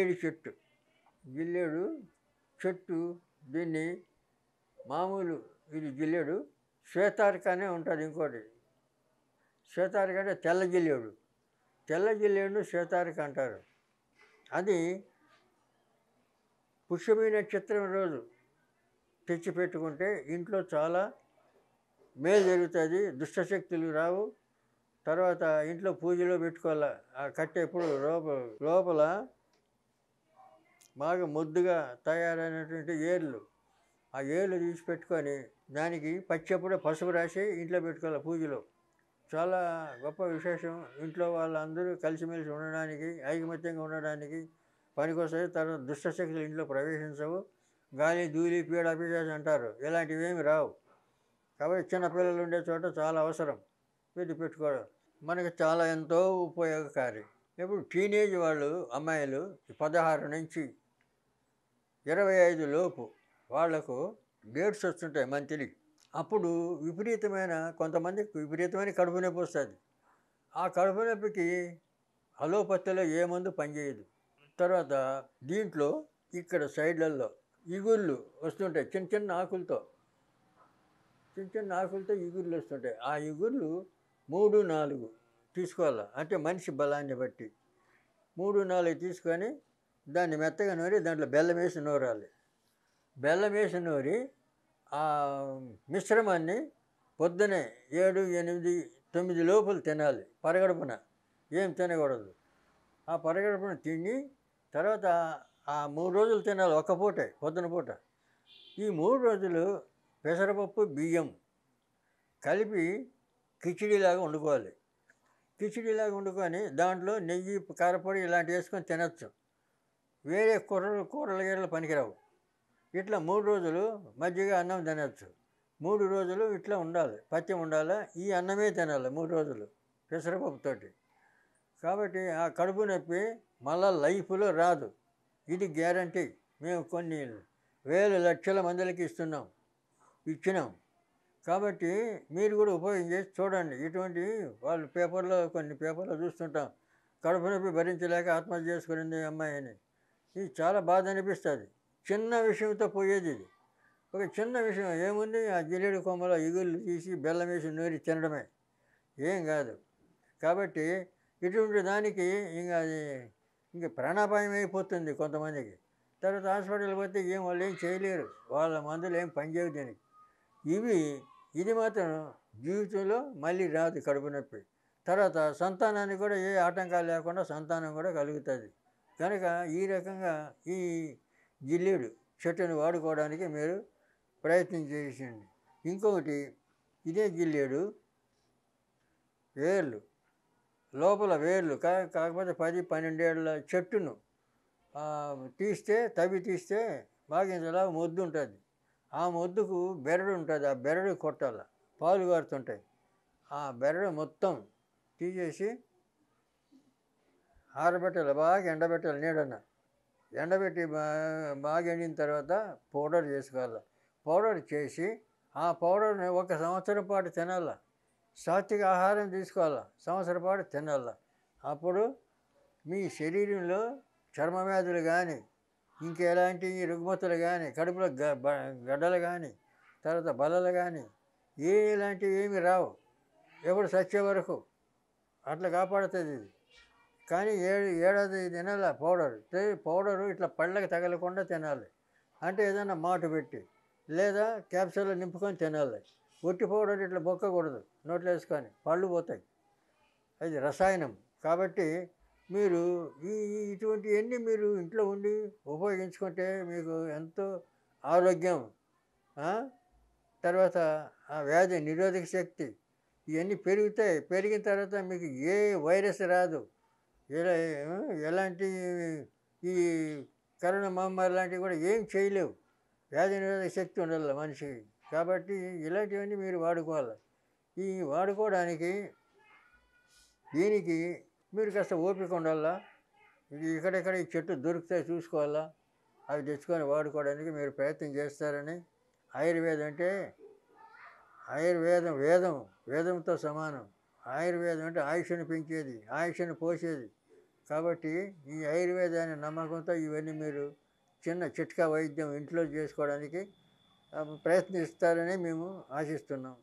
గిల్లేడు చెట్టు గిల్లేడు చెట్టు దీన్ని మామూలు ఇది గిల్లేడు శ్వేతారికనే ఉంటుంది ఇంకోటి శ్వేతారిక అంటే తెల్ల గిల్లేడు తెల్ల జిల్లేడు శ్వేతారిక అంటారు అది పుష్యమి నక్షత్రం రోజు తెచ్చిపెట్టుకుంటే ఇంట్లో చాలా మేలు జరుగుతుంది దుష్టశక్తులు రావు తర్వాత ఇంట్లో పూజలో పెట్టుకోవాలి కట్టేప్పుడు లోపల బాగా ముద్దుగా తయారైనటువంటి ఏర్లు ఆ ఏర్లు తీసి పెట్టుకొని దానికి పచ్చప్పుడే పసుపు రాసి ఇంట్లో పెట్టుకోవాలి పూజలో చాలా గొప్ప విశేషం ఇంట్లో వాళ్ళందరూ కలిసిమెలిసి ఉండడానికి ఐకమత్యంగా ఉండడానికి పనికొస్తాయి తర్వాత దుష్టశక్తులు ఇంట్లో ప్రవేశించవు గాలి ధూళి పీడ పీడాస్ అంటారు ఇలాంటివి ఏమి రావు కాబట్టి చిన్నపిల్లలు ఉండే చోట చాలా అవసరం వీటి పెట్టుకోవడం మనకు చాలా ఎంతో ఉపయోగకారి ఇప్పుడు టీనేజ్ వాళ్ళు అమ్మాయిలు పదహారు నుంచి ఇరవై ఐదు లోపు వాళ్లకు డేట్స్ వస్తుంటాయి మంత్లీ అప్పుడు విపరీతమైన కొంతమందికి విపరీతమైన కడుపు నొప్పి వస్తుంది ఆ కడుపు నొప్పికి అలోపతిలో ఏ మందు పనిచేయదు తర్వాత దీంట్లో ఇక్కడ సైడ్లలో ఇగుళ్ళు వస్తుంటాయి చిన్న చిన్న ఆకులతో చిన్న చిన్న ఆకులతో ఇగుళ్ళు వస్తుంటాయి ఆ ఇగుళ్ళు మూడు నాలుగు తీసుకోవాలి అంటే మనిషి బలాన్ని బట్టి మూడు నాలుగు తీసుకొని దాన్ని మెత్తగా నూరి దాంట్లో బెల్లం వేసి నూరాలి బెల్లం వేసి నూరి ఆ మిశ్రమాన్ని పొద్దునే ఏడు ఎనిమిది తొమ్మిది లోపల తినాలి పరగడపున ఏం తినకూడదు ఆ పరగడపున తిని తర్వాత ఆ మూడు రోజులు తినాలి ఒక్క పూటే పొద్దున పూట ఈ మూడు రోజులు పెసరపప్పు బియ్యం కలిపి కిచిడీలాగా వండుకోవాలి కిచిడీలాగా వండుకొని దాంట్లో నెయ్యి కారపొడి ఇలాంటివి వేసుకొని తినచ్చు వేరే కూరలు కూరల గేరలు పనికిరావు ఇట్లా మూడు రోజులు మజ్జిగ అన్నం తినచ్చు మూడు రోజులు ఇట్లా ఉండాలి పత్తి ఉండాలి ఈ అన్నమే తినాలి మూడు రోజులు పెసరపప్పుతోటి కాబట్టి ఆ కడుపు నొప్పి మళ్ళా లైఫ్లో రాదు ఇది గ్యారంటీ మేము కొన్ని వేల లక్షల మందిలకి ఇస్తున్నాం ఇచ్చినాం కాబట్టి మీరు కూడా ఉపయోగించేసి చూడండి ఇటువంటి వాళ్ళు పేపర్లో కొన్ని పేపర్లో చూస్తుంటాం కడుపు నొప్పి భరించలేక ఆత్మహత్య చేసుకునింది అమ్మాయి అని ఇది చాలా బాధ అనిపిస్తుంది చిన్న విషయంతో పోయేది ఇది ఒక చిన్న విషయం ఏముంది ఆ జిల్లేడు కొమ్మలో ఇగుళ్ళు తీసి బెల్లం వేసి నూరి తినడమే ఏం కాదు కాబట్టి ఇటువంటి దానికి ఇంకా అది ఇంక ప్రాణాపాయం అయిపోతుంది కొంతమందికి తర్వాత హాస్పిటల్ పోతే ఏం వాళ్ళు ఏం చేయలేరు వాళ్ళ మందులు ఏం పనిచేయవు దీనికి ఇవి ఇది మాత్రం జీవితంలో మళ్ళీ రాదు కడుపు నొప్పి తర్వాత సంతానానికి కూడా ఏ ఆటంకాలు లేకుండా సంతానం కూడా కలుగుతుంది కనుక ఈ రకంగా ఈ జిల్లేడు చెట్టును వాడుకోవడానికి మీరు ప్రయత్నం చేసింది ఇంకొకటి ఇదే జిల్లేడు వేర్లు లోపల వేర్లు కా కాకపోతే పది పన్నెండేళ్ళ చెట్టును తీస్తే తవి తీస్తే బాగింతలా మొద్దు ఉంటుంది ఆ మొద్దుకు బెరడు ఉంటుంది ఆ బెరడు కొట్టాల పాలు కారుతుంటాయి ఆ బెరడు మొత్తం తీసేసి ఆరబెట్టాలి బాగా ఎండబెట్టాలి నీడన ఎండబెట్టి బాగా ఎండిన తర్వాత పౌడర్ చేసుకోవాలి పౌడర్ చేసి ఆ పౌడర్ని ఒక సంవత్సరం పాటు తినాల సాత్విక ఆహారం తీసుకోవాలా సంవత్సరం పాటు తినాల అప్పుడు మీ శరీరంలో చర్మ వ్యాధులు కానీ ఇంకెలాంటి రుగ్మతులు కానీ కడుపులో గడ్డలు కానీ తర్వాత బలలు కానీ ఏ ఇలాంటివి ఏమి రావు ఎప్పుడు సచ్చే వరకు అట్లా కాపాడుతుంది ఇది కానీ ఏడు ఏడాది తినాలి పౌడర్ పౌడరు ఇట్లా పళ్ళకి తగలకుండా తినాలి అంటే ఏదైనా మాట పెట్టి లేదా క్యాప్సూల్లో నింపుకొని తినాలి ఉట్టి పౌడర్ ఇట్లా బొక్కకూడదు నోట్లో వేసుకొని పళ్ళు పోతాయి అది రసాయనం కాబట్టి మీరు ఈ ఇటువంటివన్నీ మీరు ఇంట్లో ఉండి ఉపయోగించుకుంటే మీకు ఎంతో ఆరోగ్యం తర్వాత ఆ వ్యాధి నిరోధక శక్తి ఇవన్నీ పెరుగుతాయి పెరిగిన తర్వాత మీకు ఏ వైరస్ రాదు ఇలా ఎలాంటి ఈ కరోనా మహమ్మారి లాంటివి కూడా ఏం చేయలేవు వ్యాధి నిరోధక శక్తి ఉండాలి మనిషికి కాబట్టి ఇలాంటివన్నీ మీరు వాడుకోవాలి ఈ వాడుకోవడానికి దీనికి మీరు కాస్త ఓపిక ఉండాలా ఇక్కడెక్కడ ఈ చెట్టు దొరికితే చూసుకోవాలా అవి తెచ్చుకొని వాడుకోవడానికి మీరు ప్రయత్నం చేస్తారని ఆయుర్వేదం అంటే ఆయుర్వేదం వేదం వేదంతో సమానం ఆయుర్వేదం అంటే ఆయుష్ను పెంచేది ఆయుష్ను పోసేది కాబట్టి ఈ ఆయుర్వేదాన్ని నమ్మకంతో ఇవన్నీ మీరు చిన్న చిట్కా వైద్యం ఇంట్లో చేసుకోవడానికి ప్రయత్నిస్తారని మేము ఆశిస్తున్నాం